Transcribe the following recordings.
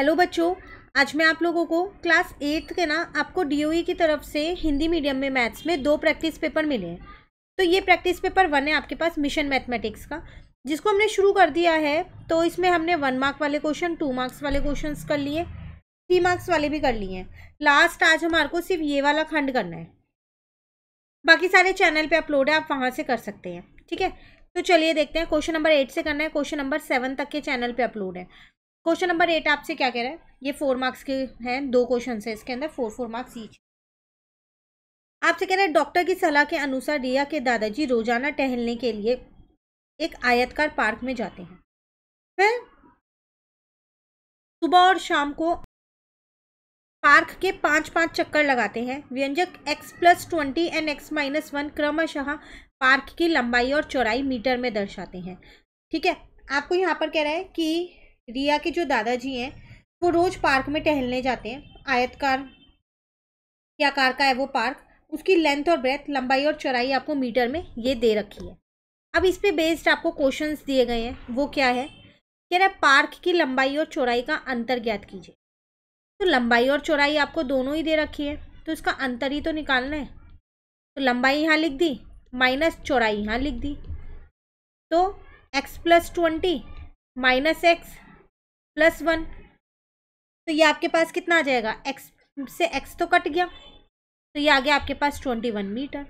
hello बच्चों आज मैं आप लोगों को क्लास एट्थ के ना आपको डीओई e की तरफ से हिंदी मीडियम में मैथ्स में दो प्रैक्टिस पेपर मिले हैं तो ये प्रैक्टिस पेपर वन है आपके पास मिशन मैथमेटिक्स का जिसको हमने शुरू कर दिया है तो इसमें हमने वन मार्क वाले क्वेश्चन टू मार्क्स वाले क्वेश्चन कर लिए थ्री मार्क्स वाले भी कर लिए हैं लास्ट आज हमारे को सिर्फ ये वाला खंड करना है बाकी सारे चैनल पर अपलोड है आप वहाँ से कर सकते हैं ठीक है तो चलिए देखते हैं क्वेश्चन नंबर एट से करना है क्वेश्चन नंबर सेवन तक के चैनल पे अपलोड है क्वेश्चन नंबर एट आपसे क्या कह रहा है ये फोर मार्क्स के हैं दो क्वेश्चन है इसके अंदर फोर फोर मार्क्स ईच आपसे कह रहे हैं डॉक्टर की सलाह के अनुसार रिया के दादाजी रोजाना टहलने के लिए एक आयतकार पार्क में जाते हैं फिर सुबह और शाम को पार्क के पांच पांच चक्कर लगाते हैं व्यंजक x plus twenty and x minus one क्रमशः पार्क की लंबाई और चौड़ाई मीटर में दर्शाते हैं ठीक है आपको यहाँ पर कह रहा है कि रिया के जो दादाजी हैं वो रोज़ पार्क में टहलने जाते हैं आयतकार के आकार का है वो पार्क उसकी लेंथ और ब्रेथ लंबाई और चौड़ाई आपको मीटर में ये दे रखी है अब इस पे बेस्ड आपको क्वेश्चंस दिए गए हैं वो क्या है कह रहा है पार्क की लंबाई और चौड़ाई का अंतर ज्ञात कीजिए तो लंबाई और चौड़ाई आपको दोनों ही दे रखी है तो इसका अंतर ही तो निकालना है तो लंबाई यहाँ लिख दी माइनस चौड़ाई यहाँ लिख दी तो x plus twenty minus x plus one तो ये आपके पास कितना आ जाएगा एक्स से एक्स तो कट गया तो ये आ गया आपके पास ट्वेंटी वन मीटर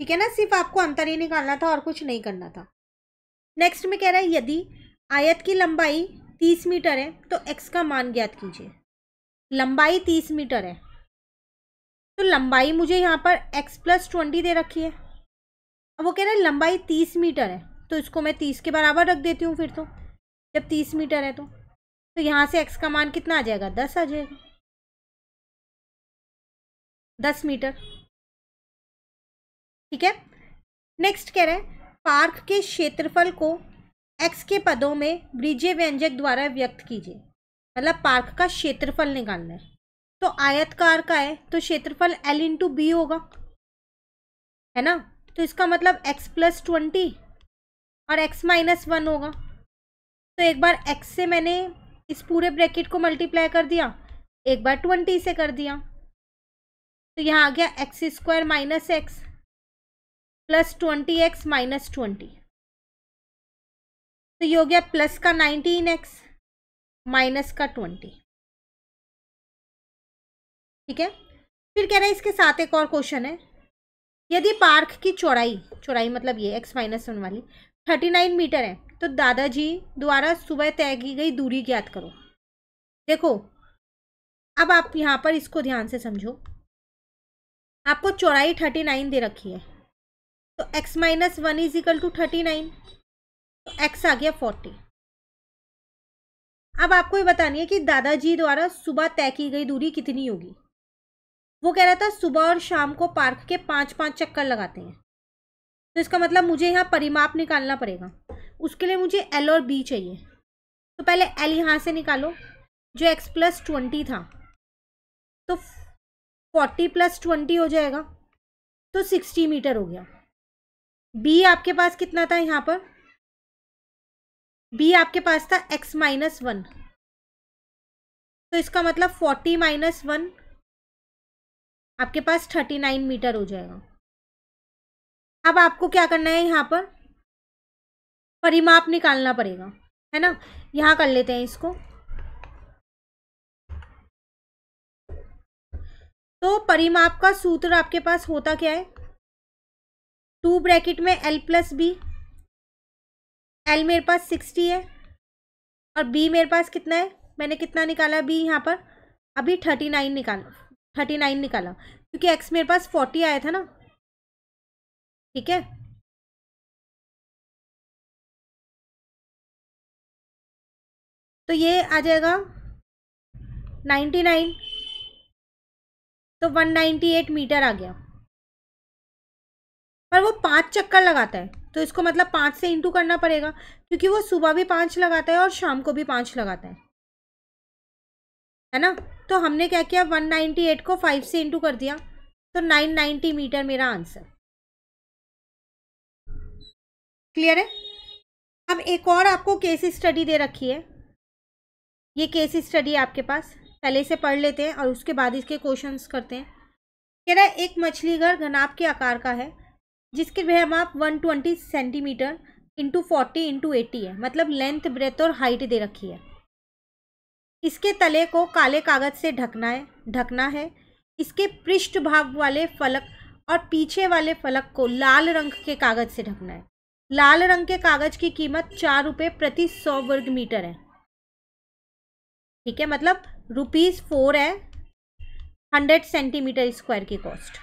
ठीक है ना सिर्फ आपको अंतर ही निकालना था और कुछ नहीं करना था नेक्स्ट में कह रहा है यदि आयत की लंबाई तीस मीटर है तो एक्स का मान ज्ञात कीजिए लंबाई तीस मीटर है तो लंबाई मुझे यहाँ पर एक्स प्लस ट्वेंटी दे रखी है अब वो कह रहा है लंबाई तीस मीटर है तो इसको मैं तीस के बराबर रख देती हूँ फिर तो जब तीस मीटर है तो तो यहाँ से एक्स का मान कितना आ जाएगा दस आ जाएगा दस मीटर ठीक है नेक्स्ट कह रहे हैं पार्क के क्षेत्रफल को एक्स के पदों में ब्रिज व्यंजक द्वारा व्यक्त कीजिए मतलब पार्क का क्षेत्रफल निकालना है तो आयतकार का है तो क्षेत्रफल एल इंटू बी होगा है ना तो इसका मतलब एक्स प्लस ट्वेंटी और एक्स माइनस वन होगा तो एक बार एक्स से मैंने इस पूरे ब्रैकेट को मल्टीप्लाई कर दिया एक बार ट्वेंटी से कर दिया तो यहाँ आ गया x square minus x plus twenty x minus twenty तो ये हो गया प्लस का नाइनटीन एक्स माइनस का ट्वेंटी ठीक है फिर कह रहे हैं इसके साथ एक और क्वेश्चन है यदि पार्क की चौड़ाई चौड़ाई मतलब ये एक्स माइनस वन वाली थर्टी नाइन मीटर है तो दादाजी द्वारा सुबह तय की गई दूरी ज्ञात करो देखो अब आप यहाँ पर इसको ध्यान से समझो आपको चौड़ाई थर्टी नाइन दे रखी है तो x minus one is equal to thirty nine तो एक्स आ गया फोर्टी अब आपको ये बतानी है कि दादाजी द्वारा सुबह तय की गई दूरी कितनी होगी वो कह रहा था सुबह और शाम को पार्क के पाँच पाँच चक्कर लगाते हैं तो इसका मतलब मुझे यहाँ परिमाप निकालना पड़ेगा उसके लिए मुझे एल और बी चाहिए तो पहले एल यहाँ से निकालो जो एक्स प्लस ट्वेंटी था तो फोर्टी प्लस ट्वेंटी हो जाएगा तो सिक्सटी मीटर हो गया बी आपके पास कितना था यहाँ पर बी आपके पास था एक्स माइनस वन तो इसका मतलब फोर्टी माइनस वन आपके पास थर्टी नाइन मीटर हो जाएगा अब आपको क्या करना है यहाँ पर परिमाप निकालना पड़ेगा है ना यहाँ कर लेते हैं इसको तो परिमाप का सूत्र आपके पास होता क्या है टू ब्रैकेट में एल प्लस बी एल मेरे पास सिक्सटी है और बी मेरे पास कितना है मैंने कितना निकाला बी यहाँ पर अभी थर्टी नाइन निकाला थर्टी नाइन निकाला क्योंकि एक्स मेरे पास फोर्टी आया था ना ठीक है तो ये आ जाएगा नाइन्टी नाइन तो वन नाइन्टी एट मीटर आ गया पर वो पाँच चक्कर लगाता है तो इसको मतलब पाँच से इंटू करना पड़ेगा क्योंकि वो सुबह भी पाँच लगाता है और शाम को भी पाँच लगाता है है ना तो हमने क्या किया वन नाइन्टी एट को फाइव से इंटू कर दिया तो नाइन नाइन्टी मीटर मेरा आंसर क्लियर है अब एक और आपको केस स्टडी दे रखी है ये केस स्टडी आपके पास पहले से पढ़ लेते हैं और उसके बाद इसके क्वेश्चन करते हैं कह रहा है एक मछलीघर घनाप के आकार का है जिसके वह माप one twenty centimetre into forty into eighty है मतलब लेंथ ब्रेथ और हाइट दे रखी है इसके तले को काले कागज से ढकना है ढकना है इसके पृष्ठ भाग वाले फलक और पीछे वाले फलक को लाल रंग के कागज से ढकना है लाल रंग के कागज की कीमत चार रुपये प्रति सौ वर्ग मीटर है ठीक है मतलब रुपीज़ फोर है हंड्रेड सेंटीमीटर स्क्वायर की कॉस्ट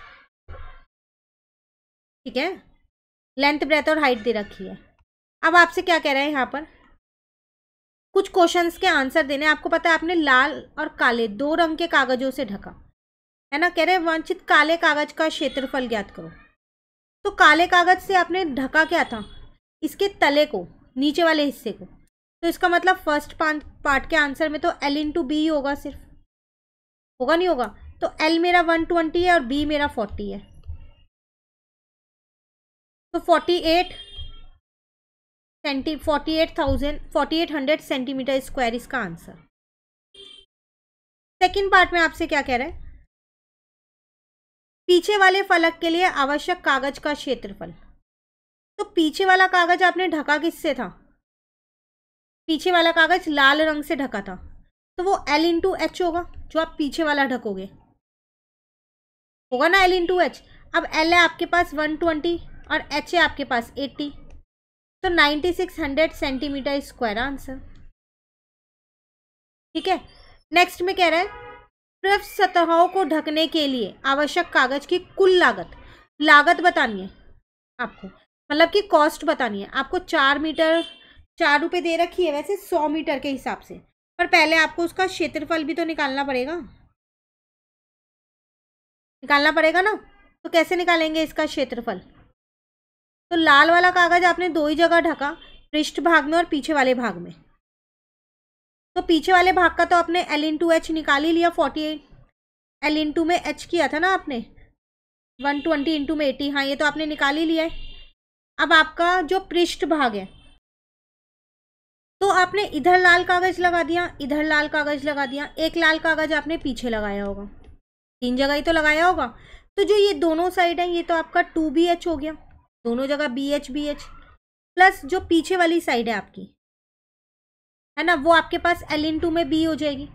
ठीक है लेंथ ब्रेथ और हाइट दे रखी है अब आपसे क्या कह रहे हैं यहाँ पर कुछ क्वेश्चंस के आंसर देने आपको पता है आपने लाल और काले दो रंग के कागजों से ढका है ना कह रहे वांछित काले कागज का क्षेत्रफल ज्ञात करो तो काले कागज से आपने ढका क्या था इसके तले को नीचे वाले हिस्से को तो इसका मतलब फर्स्ट पार्ट के आंसर में तो एल इन टू बी होगा सिर्फ होगा नहीं होगा तो एल मेरा वन ट्वेंटी है और बी मेरा फोर्टी है तो forty eight centi forty eight thousand forty eight hundred centimetre square इसका आंसर सेकेंड पार्ट में आपसे क्या कह रहे हैं पीछे वाले फलक के लिए आवश्यक कागज का क्षेत्रफल तो पीछे वाला कागज आपने ढका किससे था पीछे वाला कागज लाल रंग से ढका था तो वो एल इन टू एच होगा जो आप पीछे वाला ढकोगे होगा ना एल टू एच अब एल है आपके पास वन ट्वेंटी और एच है आपके पास एट्टी तो ninety six hundred centimetre square answer ठीक है नेक्स्ट में कह रहा है पृष्ठ सतहों को ढकने के लिए आवश्यक कागज की कुल लागत लागत बतानी है आपको मतलब कि कॉस्ट बतानी है आपको चार मीटर चार रुपये दे रखी है वैसे सौ मीटर के हिसाब से पर पहले आपको उसका क्षेत्रफल भी तो निकालना पड़ेगा निकालना पड़ेगा ना तो कैसे निकालेंगे इसका क्षेत्रफल तो लाल वाला कागज आपने दो ही जगह ढका पृष्ठ भाग में और पीछे वाले भाग में तो पीछे वाले भाग का तो आपने एल इन टू एच निकाल ही लिया forty eight L into में एच किया था ना आपने वन ट्वेंटी इंटू में एटी हाँ ये तो आपने निकाल ही लिया है अब आपका जो पृष्ठ भाग है तो आपने इधर लाल कागज लगा दिया इधर लाल कागज लगा दिया एक लाल कागज आपने पीछे लगाया होगा तीन जगह ही तो लगाया होगा तो जो ये दोनों साइड है ये तो आपका टू बी एच हो गया दोनों जगह B H B H plus जो पीछे वाली साइड है आपकी है ना वो आपके पास एल इन टू में बी हो जाएगी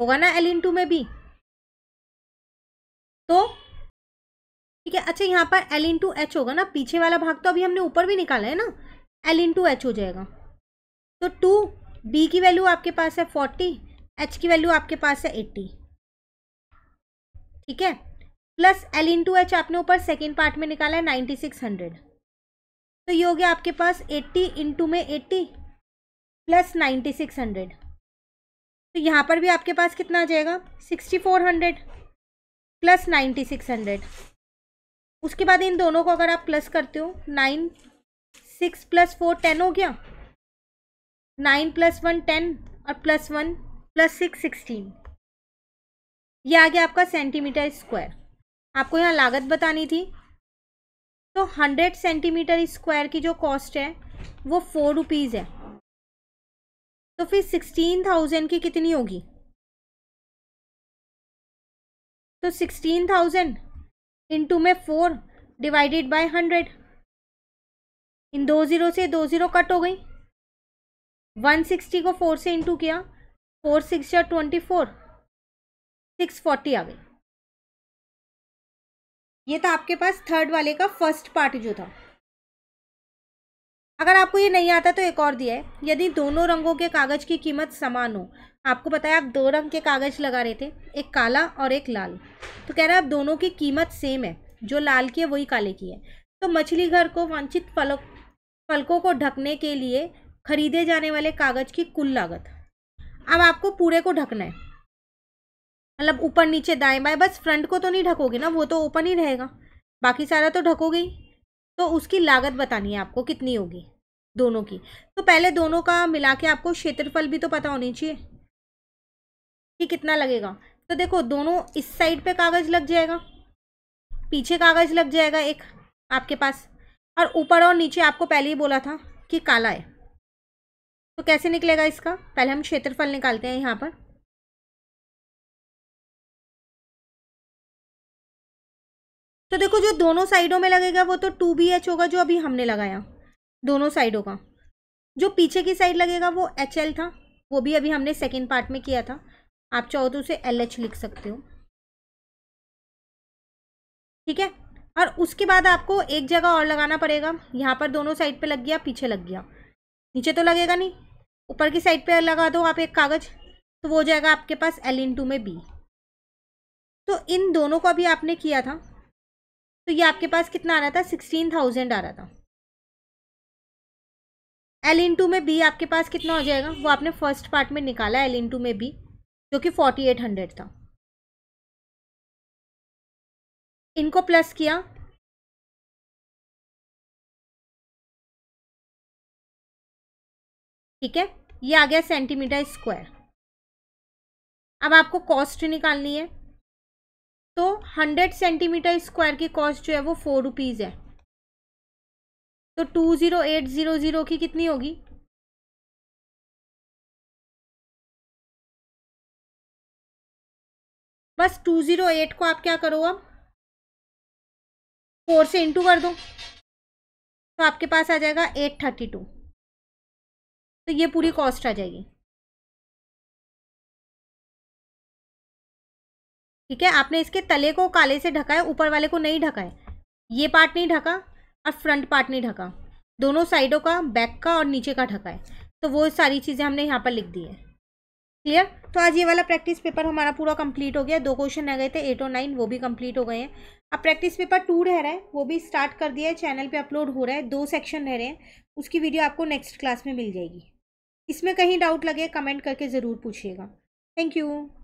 होगा ना एल इन टू में बी तो ठीक है अच्छा यहाँ पर एल इंटू एच होगा ना पीछे वाला भाग तो अभी हमने ऊपर भी निकाला है ना एल इंटू एच हो जाएगा तो टू बी की वैल्यू आपके पास है फोर्टी एच की वैल्यू आपके पास है एट्टी ठीक है प्लस एल इंटू एच आपने ऊपर सेकेंड पार्ट में निकाला है नाइन्टी सिक्स हंड्रेड तो ये हो गया आपके पास एट्टी इंटू में eighty plus ninety six hundred तो यहाँ पर भी आपके पास कितना आ जाएगा sixty four hundred plus ninety six hundred उसके बाद इन दोनों को अगर आप प्लस करते हो nine six plus four ten हो गया नाइन प्लस वन टेन और plus one plus six sixteen ये आ गया आपका सेंटीमीटर स्क्वायर आपको यहाँ लागत बतानी थी तो हंड्रेड सेंटीमीटर स्क्वायर की जो कॉस्ट है वो फोर रुपीज़ है तो फिर सिक्सटीन थाउजेंड की कितनी होगी तो सिक्सटीन थाउजेंड इंटू में फोर डिवाइडेड बाय हंड्रेड इन दो ज़ीरो से दो ज़ीरो कट हो गई वन सिक्सटी को फोर से इंटू किया फोर सिक्स या ट्वेंटी फोर सिक्स फोर्टी आ गई ये था आपके पास थर्ड वाले का फर्स्ट पार्ट जो था अगर आपको ये नहीं आता तो एक और दिया है यदि दोनों रंगों के कागज़ की कीमत समान हो आपको बताया आप दो रंग के कागज़ लगा रहे थे एक काला और एक लाल तो कह रहे हैं आप दोनों की कीमत सेम है जो लाल की है वही काले की है तो मछली घर को वांछित फलों फलकों को ढकने के लिए खरीदे जाने वाले कागज़ की कुल लागत अब आपको पूरे को ढकना है मतलब ऊपर नीचे दाएं बाएं बस फ्रंट को तो नहीं ढकोगे ना वो तो ओपन ही रहेगा बाकी सारा तो ढकोगे ही तो उसकी लागत बतानी है आपको कितनी होगी दोनों की तो पहले दोनों का मिला के आपको क्षेत्रफल भी तो पता होनी चाहिए कि कितना लगेगा तो देखो दोनों इस साइड पे कागज़ लग जाएगा पीछे कागज़ लग जाएगा एक आपके पास और ऊपर और नीचे आपको पहले ही बोला था कि काला है तो कैसे निकलेगा इसका पहले हम क्षेत्रफल निकालते हैं यहाँ पर तो देखो जो दोनों साइडों में लगेगा वो तो टू बी एच होगा जो अभी हमने लगाया दोनों साइडों का जो पीछे की साइड लगेगा वो एच एल था वो भी अभी हमने सेकेंड पार्ट में किया था आप चाहो तो उसे एल एच लिख सकते हो ठीक है और उसके बाद आपको एक जगह और लगाना पड़ेगा यहाँ पर दोनों साइड पे लग गया पीछे लग गया नीचे तो लगेगा नहीं ऊपर की साइड पे लगा दो आप एक कागज़ तो वो हो जाएगा आपके पास एल इन टू में बी तो इन दोनों को अभी आपने किया था तो ये आपके पास कितना आ रहा था सिक्सटीन थाउजेंड आ रहा था एल इन टू में बी आपके पास कितना हो जाएगा वो आपने फर्स्ट पार्ट में निकाला एल इन टू में बी जो कि फोर्टी एट हंड्रेड था इनको प्लस किया ठीक है ये आ गया सेंटीमीटर स्क्वायर अब आपको कॉस्ट निकालनी है तो हंड्रेड सेंटीमीटर स्क्वायर की कॉस्ट जो है वो फोर रुपीज़ है तो two zero eight zero zero की कितनी होगी बस टू जीरो एट को आप क्या करो अब फोर से इंटू कर दो तो आपके पास आ जाएगा एट थर्टी टू तो ये पूरी कॉस्ट आ जाएगी ठीक है आपने इसके तले को काले से ढका है ऊपर वाले को नहीं ढका है ये पार्ट नहीं ढका और फ्रंट पार्ट नहीं ढका दोनों साइडों का बैक का और नीचे का ढका है तो वो सारी चीज़ें हमने यहाँ पर लिख दी है क्लियर तो आज ये वाला प्रैक्टिस पेपर हमारा पूरा कंप्लीट हो गया दो क्वेश्चन रह गए थे एट और नाइन वो भी कंप्लीट हो गए हैं अब प्रैक्टिस पेपर टू रह रहा है वो भी स्टार्ट कर दिया है चैनल पे अपलोड हो रहा है दो सेक्शन रह रहे हैं उसकी वीडियो आपको नेक्स्ट क्लास में मिल जाएगी इसमें कहीं डाउट लगे कमेंट करके ज़रूर पूछिएगा थैंक यू